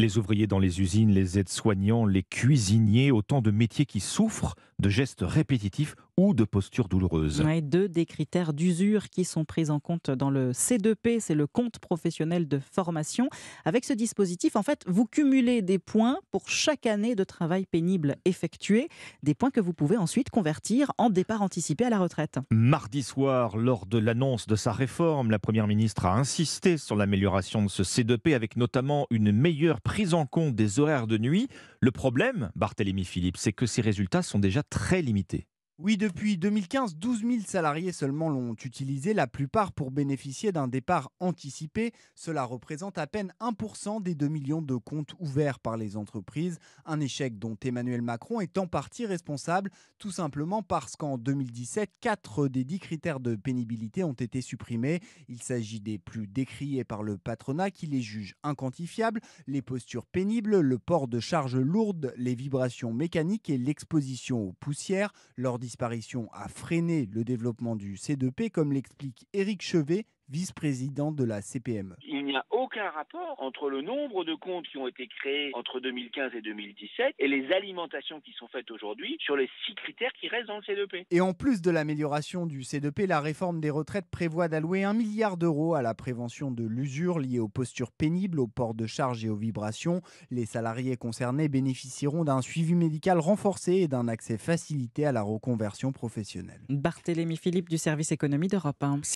Les ouvriers dans les usines, les aides-soignants, les cuisiniers, autant de métiers qui souffrent de gestes répétitifs ou de posture douloureuse. Ouais, deux des critères d'usure qui sont pris en compte dans le C2P, c'est le compte professionnel de formation. Avec ce dispositif, en fait, vous cumulez des points pour chaque année de travail pénible effectué, des points que vous pouvez ensuite convertir en départ anticipé à la retraite. Mardi soir, lors de l'annonce de sa réforme, la Première ministre a insisté sur l'amélioration de ce C2P avec notamment une meilleure prise en compte des horaires de nuit. Le problème, Barthélémy Philippe, c'est que ces résultats sont déjà très limités. Oui, depuis 2015, 12 000 salariés seulement l'ont utilisé, la plupart pour bénéficier d'un départ anticipé. Cela représente à peine 1% des 2 millions de comptes ouverts par les entreprises, un échec dont Emmanuel Macron est en partie responsable, tout simplement parce qu'en 2017, 4 des 10 critères de pénibilité ont été supprimés. Il s'agit des plus décriés par le patronat qui les juge inquantifiables, les postures pénibles, le port de charges lourdes, les vibrations mécaniques et l'exposition aux poussières disparition a freiné le développement du C2P, comme l'explique Éric Chevet, vice-président de la CPM aucun rapport entre le nombre de comptes qui ont été créés entre 2015 et 2017 et les alimentations qui sont faites aujourd'hui sur les six critères qui restent dans le c Et en plus de l'amélioration du c la réforme des retraites prévoit d'allouer un milliard d'euros à la prévention de l'usure liée aux postures pénibles, aux ports de charge et aux vibrations. Les salariés concernés bénéficieront d'un suivi médical renforcé et d'un accès facilité à la reconversion professionnelle. Barthélémy Philippe du service économie d'Europe